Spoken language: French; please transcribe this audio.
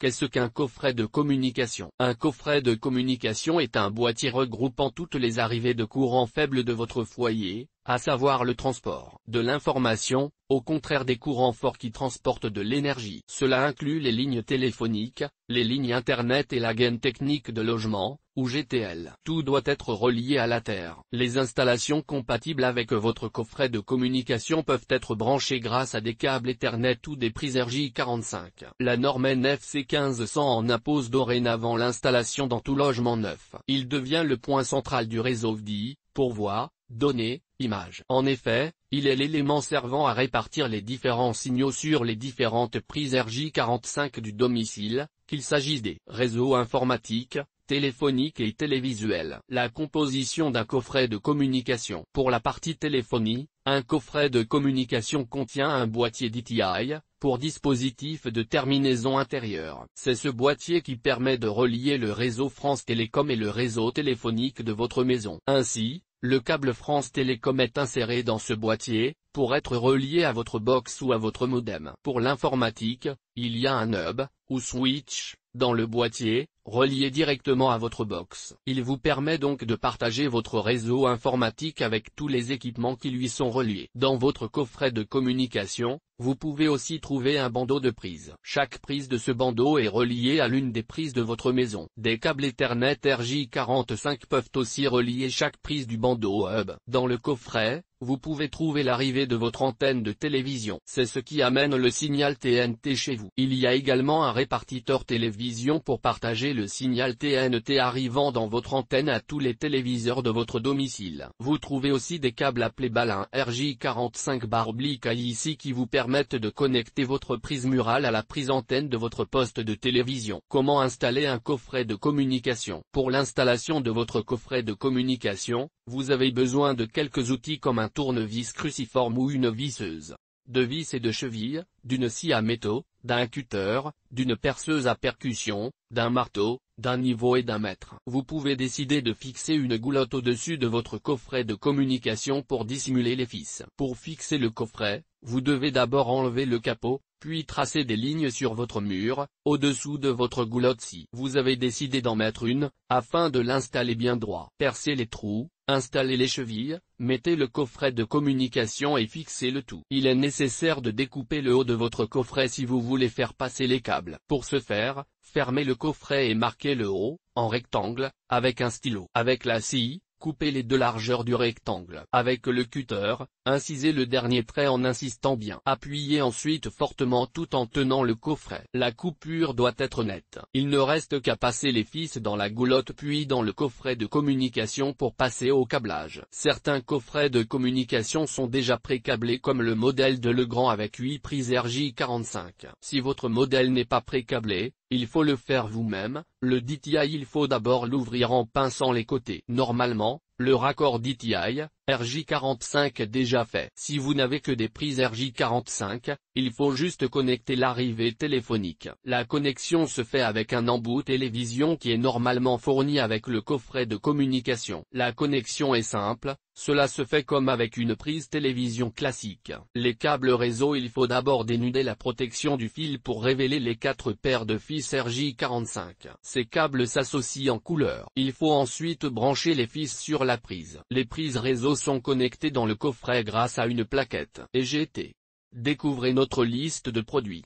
Qu'est-ce qu'un coffret de communication Un coffret de communication est un boîtier regroupant toutes les arrivées de courant faible de votre foyer, à savoir le transport de l'information, au contraire des courants forts qui transportent de l'énergie. Cela inclut les lignes téléphoniques, les lignes Internet et la gaine technique de logement, ou GTL. Tout doit être relié à la Terre. Les installations compatibles avec votre coffret de communication peuvent être branchées grâce à des câbles Ethernet ou des prises RJ45. La norme NFC 1500 en impose dorénavant l'installation dans tout logement neuf. Il devient le point central du réseau VDI, voir. Données, images. En effet, il est l'élément servant à répartir les différents signaux sur les différentes prises RJ45 du domicile, qu'il s'agisse des réseaux informatiques, téléphoniques et télévisuels. La composition d'un coffret de communication. Pour la partie téléphonie, un coffret de communication contient un boîtier DTI, pour dispositif de terminaison intérieure. C'est ce boîtier qui permet de relier le réseau France Télécom et le réseau téléphonique de votre maison. Ainsi, le câble France Télécom est inséré dans ce boîtier, pour être relié à votre box ou à votre modem. Pour l'informatique, il y a un hub, ou switch, dans le boîtier, relié directement à votre box. Il vous permet donc de partager votre réseau informatique avec tous les équipements qui lui sont reliés. Dans votre coffret de communication, vous pouvez aussi trouver un bandeau de prise. Chaque prise de ce bandeau est reliée à l'une des prises de votre maison. Des câbles Ethernet RJ45 peuvent aussi relier chaque prise du bandeau hub. Dans le coffret, vous pouvez trouver l'arrivée de votre antenne de télévision. C'est ce qui amène le signal TNT chez vous. Il y a également un répartiteur télévision pour partager le signal TNT arrivant dans votre antenne à tous les téléviseurs de votre domicile. Vous trouvez aussi des câbles appelés balins RJ45 ici qui vous permettent de connecter votre prise murale à la prise antenne de votre poste de télévision. Comment installer un coffret de communication Pour l'installation de votre coffret de communication, vous avez besoin de quelques outils comme un tournevis cruciforme ou une visseuse. De vis et de cheville, d'une scie à métaux, d'un cutter, d'une perceuse à percussion, d'un marteau, d'un niveau et d'un mètre. Vous pouvez décider de fixer une goulotte au-dessus de votre coffret de communication pour dissimuler les fils. Pour fixer le coffret, vous devez d'abord enlever le capot, puis tracer des lignes sur votre mur, au-dessous de votre goulotte si vous avez décidé d'en mettre une, afin de l'installer bien droit. Percez les trous, Installez les chevilles, mettez le coffret de communication et fixez le tout. Il est nécessaire de découper le haut de votre coffret si vous voulez faire passer les câbles. Pour ce faire, fermez le coffret et marquez le haut, en rectangle, avec un stylo. Avec la scie, Coupez les deux largeurs du rectangle. Avec le cutter, incisez le dernier trait en insistant bien. Appuyez ensuite fortement tout en tenant le coffret. La coupure doit être nette. Il ne reste qu'à passer les fils dans la goulotte puis dans le coffret de communication pour passer au câblage. Certains coffrets de communication sont déjà pré-câblés comme le modèle de Legrand avec 8 prises RJ45. Si votre modèle n'est pas pré-câblé, il faut le faire vous-même, le DTI il faut d'abord l'ouvrir en pinçant les côtés. Normalement, le raccord DTI, RJ45 déjà fait. Si vous n'avez que des prises RJ45, il faut juste connecter l'arrivée téléphonique. La connexion se fait avec un embout télévision qui est normalement fourni avec le coffret de communication. La connexion est simple, cela se fait comme avec une prise télévision classique. Les câbles réseau il faut d'abord dénuder la protection du fil pour révéler les quatre paires de fils RJ45. Ces câbles s'associent en couleur. Il faut ensuite brancher les fils sur la prise. Les prises réseau sont connectés dans le coffret grâce à une plaquette. Et Découvrez notre liste de produits.